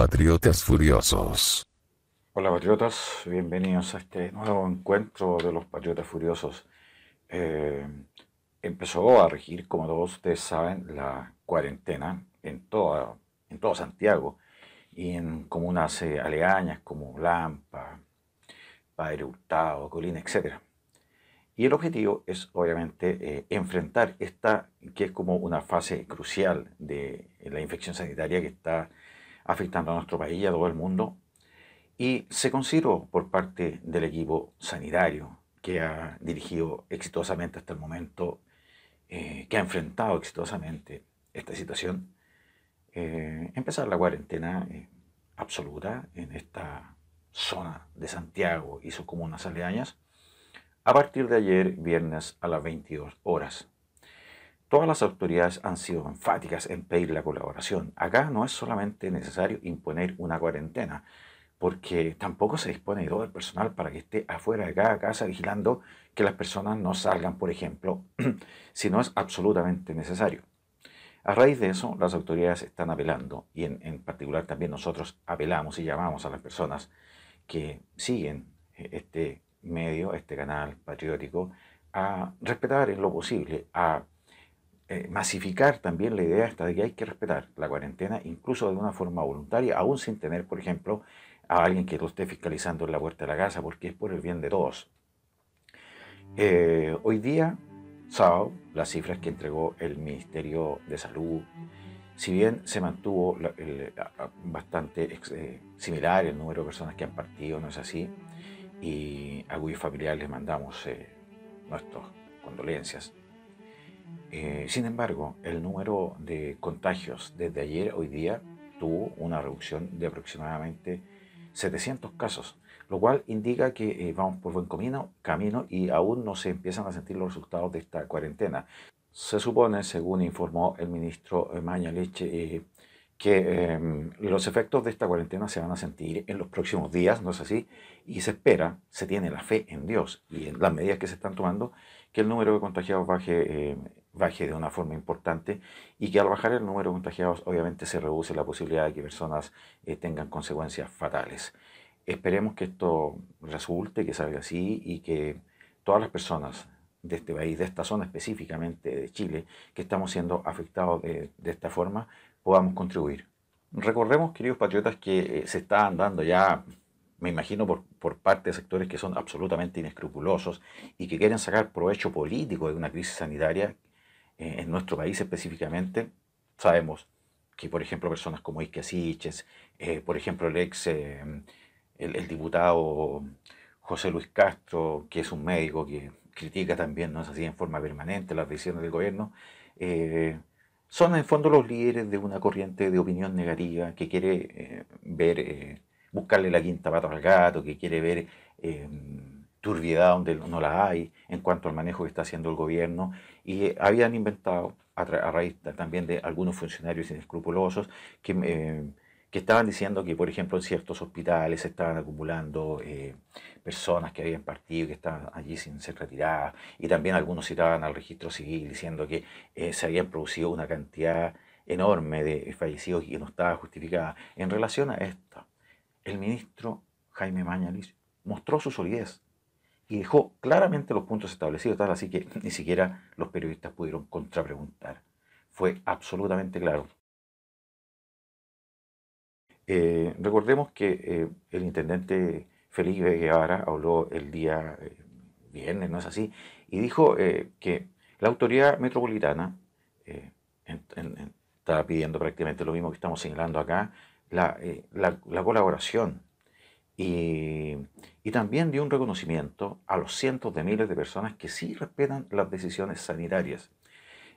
Patriotas Furiosos. Hola Patriotas, bienvenidos a este nuevo encuentro de los Patriotas Furiosos. Eh, empezó a regir, como todos ustedes saben, la cuarentena en, en todo Santiago y en comunas eh, aleañas como Lampa, Padre Hurtado, Colina, etc. Y el objetivo es obviamente eh, enfrentar esta, que es como una fase crucial de la infección sanitaria que está afectando a nuestro país y a todo el mundo. Y se consiguió por parte del equipo sanitario que ha dirigido exitosamente hasta el momento, eh, que ha enfrentado exitosamente esta situación, eh, empezar la cuarentena eh, absoluta en esta zona de Santiago y sus comunas aledañas a partir de ayer viernes a las 22 horas. Todas las autoridades han sido enfáticas en pedir la colaboración. Acá no es solamente necesario imponer una cuarentena, porque tampoco se dispone de todo el personal para que esté afuera de cada casa vigilando que las personas no salgan, por ejemplo, si no es absolutamente necesario. A raíz de eso, las autoridades están apelando, y en, particular también nosotros apelamos y llamamos a las personas que siguen eh, este medio, este canal patriótico, a respetar en lo posible, a eh, masificar también la idea hasta de que hay que respetar la cuarentena, incluso de una forma voluntaria, aún sin tener, por ejemplo, a alguien que lo esté fiscalizando en la puerta de la casa, porque es por el bien de todos. Eh, hoy día, Sao, las cifras que entregó el Ministerio de Salud, si bien se mantuvo bastante eh, similar el número de personas que han partido, no es así, y a cuyos familiares les mandamos nuestras condolencias eh, sin embargo, el número de contagios desde ayer hoy día tuvo una reducción de aproximadamente 700 casos, lo cual indica que eh, vamos por buen camino, camino y aún no se empiezan a sentir los resultados de esta cuarentena. Se supone, según informó el ministro eh, Maña Leche, que em, los efectos de esta cuarentena se van a sentir en los próximos días, ¿no es así? Y se espera, se tiene la fe en Dios y en las medidas que se están tomando, que el número de contagiados baje em, baje de una forma importante y que al bajar el número de contagiados obviamente se reduce la posibilidad de que personas eh, tengan consecuencias fatales. Esperemos que esto resulte, que salga así y que todas las personas de este país, de esta zona específicamente de Chile, que estamos siendo afectados de, esta forma, podamos contribuir. Recordemos, queridos patriotas, que eh, se está andando ya me imagino por, por, parte de sectores que son absolutamente inescrupulosos y que quieren sacar provecho político de una crisis sanitaria eh, en nuestro país específicamente, sabemos que, por ejemplo, personas como Ike Asiches, eh, por ejemplo, el ex, eh, el, diputado José Luis Castro, que es un médico que critica también, no es así, en forma permanente las decisiones del gobierno, son en fondo los líderes de una corriente de opinión negativa que quiere ver, buscarle la quinta pata al gato, que quiere ver turbiedad donde no la hay en cuanto al manejo que está haciendo el gobierno y eh, habían inventado, a, raíz también de algunos funcionarios inescrupulosos, que, eh, que, estaban diciendo que, por ejemplo, en ciertos hospitales se estaban acumulando eh, personas que habían partido, que estaban allí sin ser retiradas, y también algunos citaban al registro civil diciendo que se habían producido una cantidad enorme de fallecidos y que no estaba justificada. En relación a esto, el ministro Jaime Mañalich mostró su solidez y dejó claramente los puntos establecidos, tal así que ni siquiera los periodistas pudieron contrapreguntar. Fue absolutamente claro. Eh, recordemos que eh, el intendente Felipe Guevara habló el día eh, viernes, ¿no es así? Y dijo que la autoridad metropolitana estaba pidiendo prácticamente lo mismo que estamos señalando acá, la, la colaboración y, también dio un reconocimiento a los cientos de miles de personas que sí respetan las decisiones sanitarias.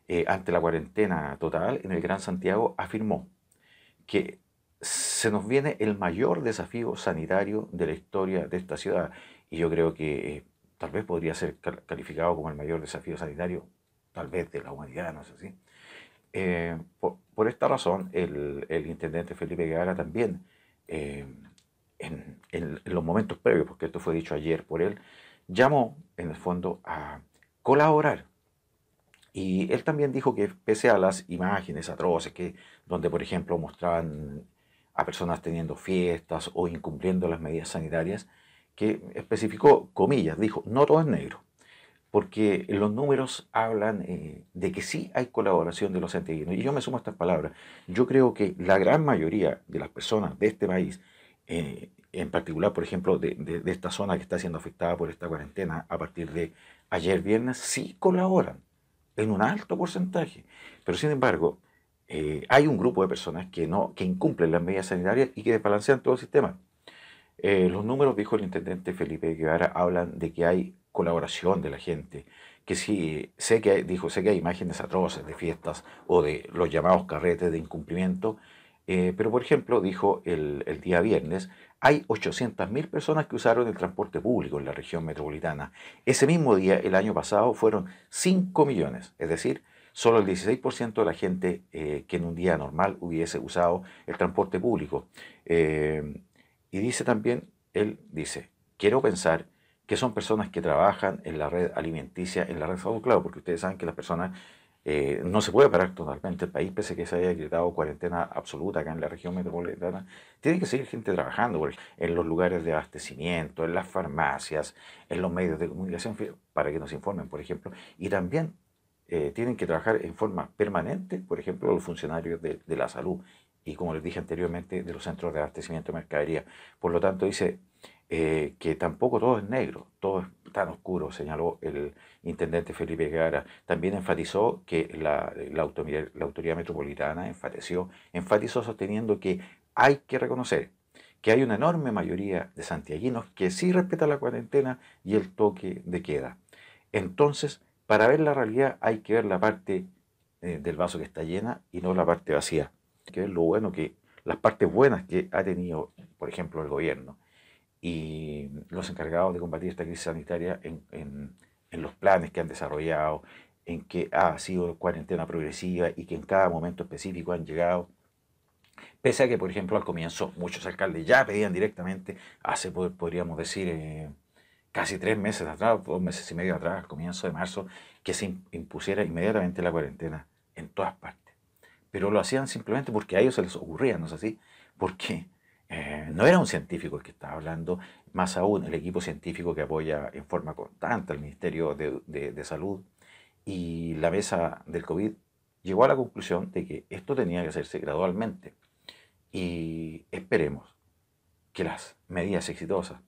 Eh, ante la cuarentena total en el Gran Santiago afirmó que se nos viene el mayor desafío sanitario de la historia de esta ciudad y yo creo que eh, tal vez podría ser calificado como el mayor desafío sanitario tal vez de la humanidad, no sé si. Eh, por, esta razón el, el, intendente Felipe Guevara también en, los momentos previos, porque esto fue dicho ayer por él, llamó en el fondo a colaborar. Y él también dijo que pese a las imágenes atroces, que, donde por ejemplo mostraban a personas teniendo fiestas o incumpliendo las medidas sanitarias, que especificó, comillas, dijo, no todo es negro, porque los números hablan eh, de que sí hay colaboración de los santiaguinos. Y yo me sumo a estas palabras. Yo creo que la gran mayoría de las personas de este país eh, en particular, por ejemplo, de, esta zona que está siendo afectada por esta cuarentena a partir de ayer viernes, sí colaboran en un alto porcentaje. Pero sin embargo, eh, hay un grupo de personas que, no, que incumplen las medidas sanitarias y que desbalancean todo el sistema. Eh, los números, dijo el intendente Felipe Guevara, hablan de que hay colaboración de la gente, que sí, sé que dijo, sé que hay imágenes atroces de fiestas o de los llamados carretes de incumplimiento, eh, pero, por ejemplo, dijo el, día viernes, hay 800.000 personas que usaron el transporte público en la región metropolitana. Ese mismo día, el año pasado, fueron 5 millones, es decir, solo el 16% de la gente eh, que en un día normal hubiese usado el transporte público. Eh, y dice también, él dice, quiero pensar que son personas que trabajan en la red alimenticia, en la red salud, claro, porque ustedes saben que las personas eh, no se puede parar totalmente el país, pese a que se haya gritado cuarentena absoluta acá en la región metropolitana. Tiene que seguir gente trabajando en los lugares de abastecimiento, en las farmacias, en los medios de comunicación, para que nos informen, por ejemplo. Y también eh, tienen que trabajar en forma permanente, por ejemplo, los funcionarios de, de la salud y, como les dije anteriormente, de los centros de abastecimiento de mercadería. Por lo tanto, dice, eh, que tampoco todo es negro, todo es tan oscuro, señaló el intendente Felipe Guevara. También enfatizó que la, eh, autoridad, metropolitana enfatizó, enfatizó sosteniendo que hay que reconocer que hay una enorme mayoría de santiaguinos que sí respeta la cuarentena y el toque de queda. Entonces, para ver la realidad hay que ver la parte eh, del vaso que está llena y no la parte vacía. Hay que ver lo bueno que, las partes buenas que ha tenido, por ejemplo, el gobierno y los encargados de combatir esta crisis sanitaria en, en, los planes que han desarrollado, en que ha sido cuarentena progresiva y que en cada momento específico han llegado. Pese a que, por ejemplo, al comienzo muchos alcaldes ya pedían directamente, hace, podríamos decir, eh, casi tres meses atrás, dos meses y medio atrás, al comienzo de marzo, que se impusiera inmediatamente la cuarentena en todas partes. Pero lo hacían simplemente porque a ellos se les ocurría, ¿no es así? Porque eh, no era un científico el que estaba hablando, más aún el equipo científico que apoya en forma constante al Ministerio de, Salud y la mesa del COVID llegó a la conclusión de que esto tenía que hacerse gradualmente. Y esperemos que las medidas exitosas,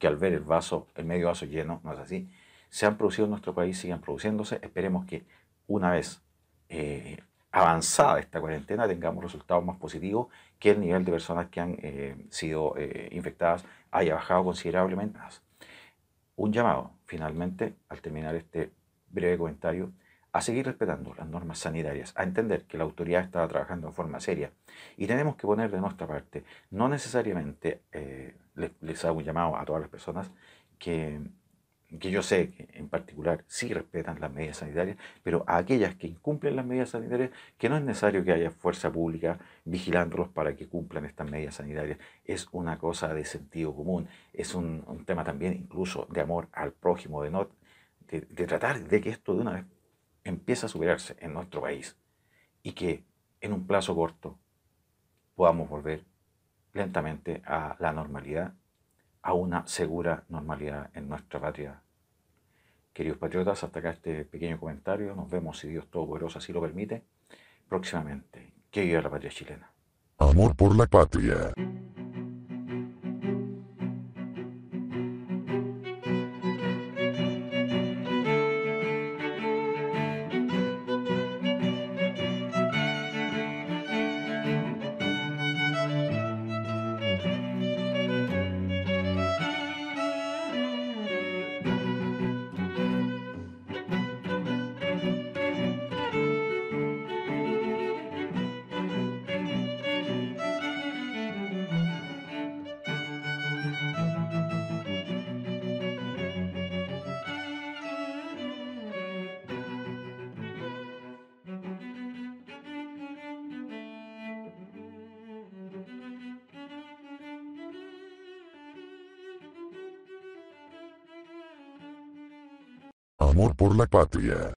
que al ver el vaso, el medio vaso lleno, no es así, se han producido en nuestro país, sigan produciéndose. Esperemos que una vez eh, avanzada esta cuarentena tengamos resultados más positivos, que el nivel de personas que han eh, sido eh, infectadas haya bajado considerablemente. Un llamado, finalmente, al terminar este breve comentario, a seguir respetando las normas sanitarias, a entender que la autoridad está trabajando en forma seria y tenemos que poner de nuestra parte. No necesariamente eh, les, les hago un llamado a todas las personas que que yo sé que en particular sí respetan las medidas sanitarias, pero a aquellas que incumplen las medidas sanitarias, que no es necesario que haya fuerza pública vigilándolos para que cumplan estas medidas sanitarias, es una cosa de sentido común, es un, tema también incluso de amor al prójimo, de, no, de, de tratar de que esto de una vez empiece a superarse en nuestro país y que en un plazo corto podamos volver lentamente a la normalidad a una segura normalidad en nuestra patria. Queridos patriotas, hasta acá este pequeño comentario. Nos vemos, si Dios Todopoderoso así lo permite, próximamente. Que viva la patria chilena. Amor por la patria. amor por la patria.